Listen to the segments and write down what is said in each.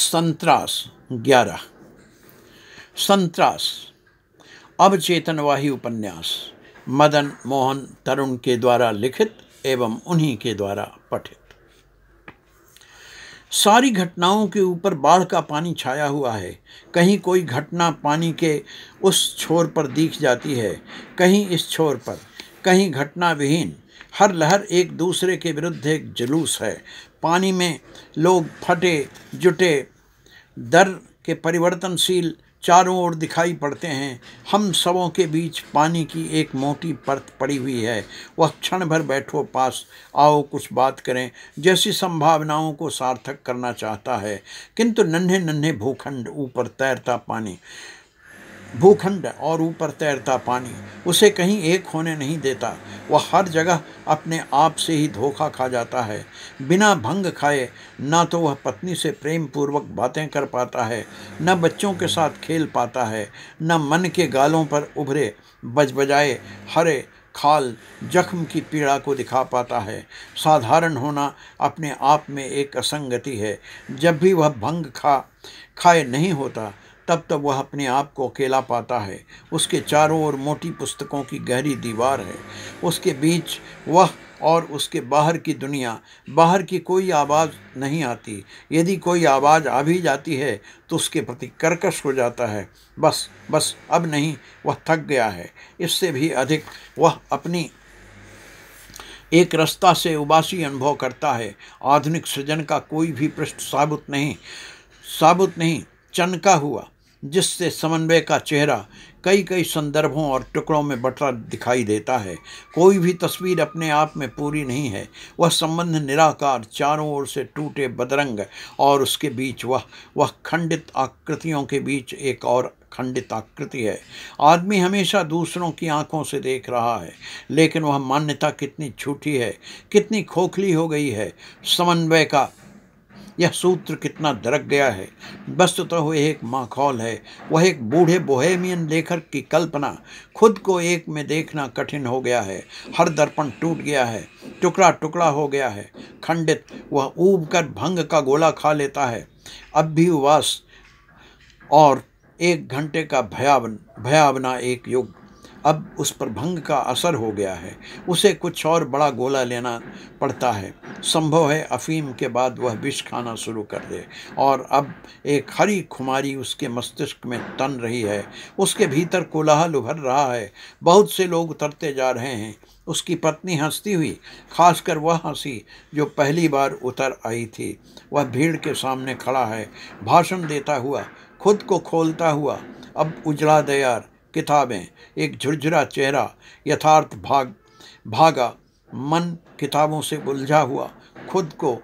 संतरास ग्यारह संतरास वाही उपन्यास मदन मोहन तरुण के द्वारा लिखित एवं उन्हीं के द्वारा पठित सारी घटनाओं के ऊपर बाढ़ का पानी छाया हुआ है कहीं कोई घटना पानी के उस छोर पर दिख जाती है कहीं इस छोर पर कहीं घटना विहीन हर लहर एक दूसरे के विरुद्ध एक जुलूस है पानी में लोग फटे जुटे दर के परिवर्तनशील चारों ओर दिखाई पड़ते हैं हम सबों के बीच पानी की एक मोटी परत पड़ी हुई है वह क्षण भर बैठो पास आओ कुछ बात करें जैसी संभावनाओं को सार्थक करना चाहता है किंतु नन्हे नन्हे भूखंड ऊपर तैरता पानी भूखंड और ऊपर तैरता पानी उसे कहीं एक होने नहीं देता वह हर जगह अपने आप से ही धोखा खा जाता है बिना भंग खाए ना तो वह पत्नी से प्रेम पूर्वक बातें कर पाता है न बच्चों के साथ खेल पाता है न मन के गालों पर उभरे बज बजाए हरे खाल जख्म की पीड़ा को दिखा पाता है साधारण होना अपने आप में एक असंगति है जब भी वह भंग खा खाए नहीं होता तब तब तो वह अपने आप को अकेला पाता है उसके चारों ओर मोटी पुस्तकों की गहरी दीवार है उसके बीच वह और उसके बाहर की दुनिया बाहर की कोई आवाज़ नहीं आती यदि कोई आवाज़ आ भी जाती है तो उसके प्रति कर्कश हो जाता है बस बस अब नहीं वह थक गया है इससे भी अधिक वह अपनी एक रास्ता से उबासी अनुभव करता है आधुनिक सृजन का कोई भी पृष्ठ साबुत नहीं साबुत नहीं चनका हुआ जिससे समन्वय का चेहरा कई कई संदर्भों और टुकड़ों में बटरा दिखाई देता है कोई भी तस्वीर अपने आप में पूरी नहीं है वह संबंध निराकार चारों ओर से टूटे बदरंग और उसके बीच वह वह खंडित आकृतियों के बीच एक और खंडित आकृति है आदमी हमेशा दूसरों की आंखों से देख रहा है लेकिन वह मान्यता कितनी छूटी है कितनी खोखली हो गई है समन्वय का यह सूत्र कितना दरक गया है वस्तुतः तो वह एक माखौल है वह एक बूढ़े बोहेमियन लेखक की कल्पना खुद को एक में देखना कठिन हो गया है हर दर्पण टूट गया है टुकड़ा टुकड़ा हो गया है खंडित वह ऊब कर भंग का गोला खा लेता है अब भी उवास और एक घंटे का भयावन भयावना एक युग अब उस पर भंग का असर हो गया है उसे कुछ और बड़ा गोला लेना पड़ता है संभव है अफीम के बाद वह विष खाना शुरू कर दे और अब एक हरी खुमारी उसके मस्तिष्क में तन रही है उसके भीतर कोलाहल उभर रहा है बहुत से लोग उतरते जा रहे हैं उसकी पत्नी हंसती हुई खासकर वह हंसी जो पहली बार उतर आई थी वह भीड़ के सामने खड़ा है भाषण देता हुआ खुद को खोलता हुआ अब उजड़ा दयार किताबें एक झुरझुरा चेहरा यथार्थ भाग भागा मन किताबों से उलझा हुआ खुद को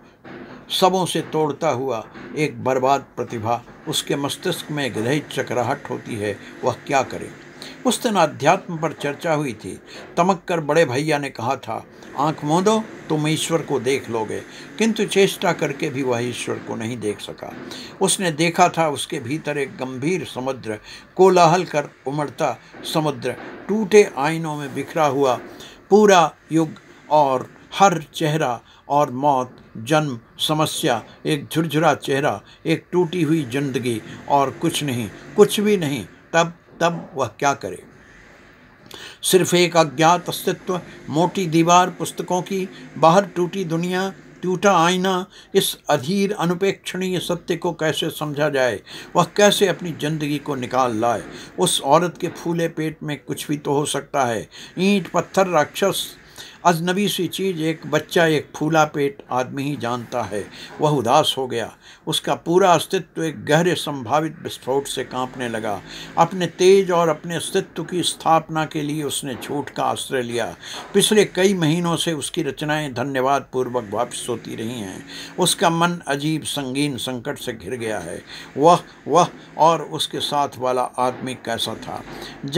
सबों से तोड़ता हुआ एक बर्बाद प्रतिभा उसके मस्तिष्क में गृह चक्राहट होती है वह क्या करे उस दिन अध्यात्म पर चर्चा हुई थी तमक कर बड़े भैया ने कहा था आंख मोदो तुम ईश्वर को देख लोगे किंतु चेष्टा करके भी वह ईश्वर को नहीं देख सका उसने देखा था उसके भीतर एक गंभीर समुद्र कोलाहल कर उमड़ता समुद्र टूटे आइनों में बिखरा हुआ पूरा युग और हर चेहरा और मौत जन्म समस्या एक झुरझुरा चेहरा एक टूटी हुई जिंदगी और कुछ नहीं कुछ भी नहीं तब तब वह क्या करे सिर्फ एक अज्ञात अस्तित्व मोटी दीवार पुस्तकों की बाहर टूटी दुनिया टूटा आईना इस अधीर अनुपेक्षणीय सत्य को कैसे समझा जाए वह कैसे अपनी जिंदगी को निकाल लाए उस औरत के फूले पेट में कुछ भी तो हो सकता है ईंट पत्थर राक्षस अजनबी सी चीज़ एक बच्चा एक फूला पेट आदमी ही जानता है वह उदास हो गया उसका पूरा अस्तित्व एक गहरे संभावित विस्फोट से कांपने लगा अपने तेज और अपने अस्तित्व की स्थापना के लिए उसने छूट का आश्रय लिया पिछले कई महीनों से उसकी रचनाएं धन्यवाद पूर्वक वापस होती रही हैं उसका मन अजीब संगीन संकट से घिर गया है वह वह और उसके साथ वाला आदमी कैसा था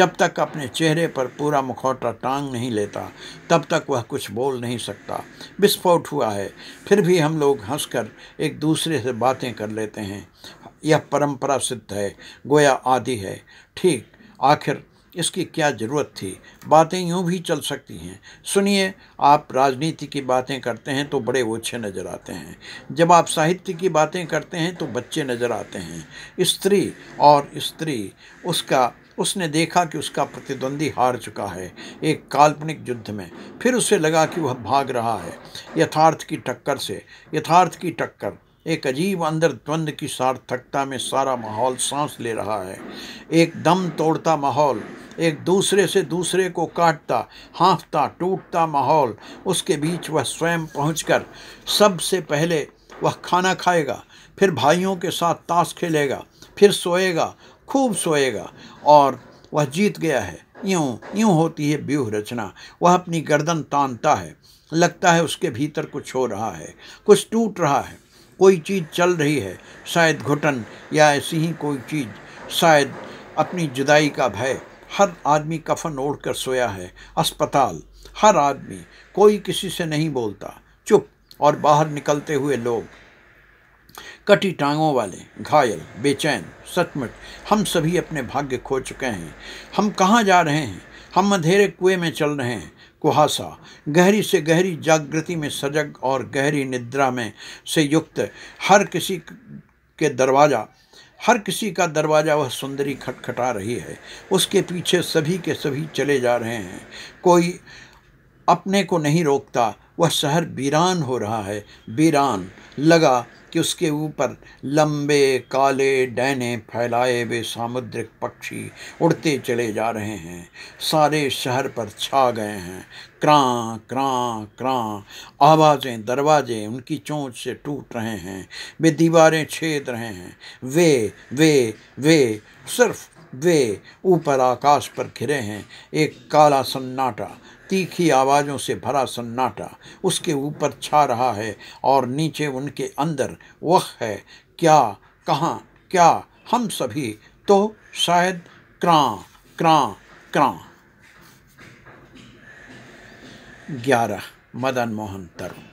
जब तक अपने चेहरे पर पूरा मुखौटा टांग नहीं लेता तब तक वह कुछ बोल नहीं सकता विस्फोट हुआ है फिर भी हम लोग हंसकर एक दूसरे से बातें कर लेते हैं यह परंपरा सिद्ध है गोया आदि है ठीक आखिर इसकी क्या ज़रूरत थी बातें यूं भी चल सकती हैं सुनिए आप राजनीति की बातें करते हैं तो बड़े ओछे नज़र आते हैं जब आप साहित्य की बातें करते हैं तो बच्चे नज़र आते हैं स्त्री और स्त्री उसका उसने देखा कि उसका प्रतिद्वंदी हार चुका है एक काल्पनिक युद्ध में फिर उसे लगा कि वह भाग रहा है यथार्थ की टक्कर से यथार्थ की टक्कर एक अजीब अंदर द्वंद की सार्थकता में सारा माहौल सांस ले रहा है एक दम तोड़ता माहौल एक दूसरे से दूसरे को काटता हाँफता टूटता माहौल उसके बीच वह स्वयं पहुंचकर सबसे पहले वह खाना खाएगा फिर भाइयों के साथ ताश खेलेगा फिर सोएगा खूब सोएगा और वह जीत गया है यूं यूं होती है व्यूह रचना वह अपनी गर्दन तानता है लगता है उसके भीतर कुछ हो रहा है कुछ टूट रहा है कोई चीज़ चल रही है शायद घुटन या ऐसी ही कोई चीज़ शायद अपनी जुदाई का भय हर आदमी कफन ओढ़ कर सोया है अस्पताल हर आदमी कोई किसी से नहीं बोलता चुप और बाहर निकलते हुए लोग कटी टांगों वाले घायल बेचैन सचमुच हम सभी अपने भाग्य खो चुके हैं हम कहाँ जा रहे हैं हम अंधेरे कुएं में चल रहे हैं कुहासा गहरी से गहरी जागृति में सजग और गहरी निद्रा में से युक्त हर किसी के दरवाज़ा हर किसी का दरवाज़ा वह सुंदरी खटखटा रही है उसके पीछे सभी के सभी चले जा रहे हैं कोई अपने को नहीं रोकता वह शहर वीरान हो रहा है वीरान लगा कि उसके ऊपर लंबे काले डैने फैलाए हुए सामुद्रिक पक्षी उड़ते चले जा रहे हैं सारे शहर पर छा गए हैं क्रां क्रां क्रां आवाज़ें दरवाजे उनकी चोंच से टूट रहे हैं वे दीवारें छेद रहे हैं वे वे वे सिर्फ वे ऊपर आकाश पर घिरे हैं एक काला सन्नाटा तीखी आवाज़ों से भरा सन्नाटा उसके ऊपर छा रहा है और नीचे उनके अंदर वह है क्या कहाँ क्या हम सभी तो शायद क्रां क्रां क्रां ग्यारह मदन मोहन तरुण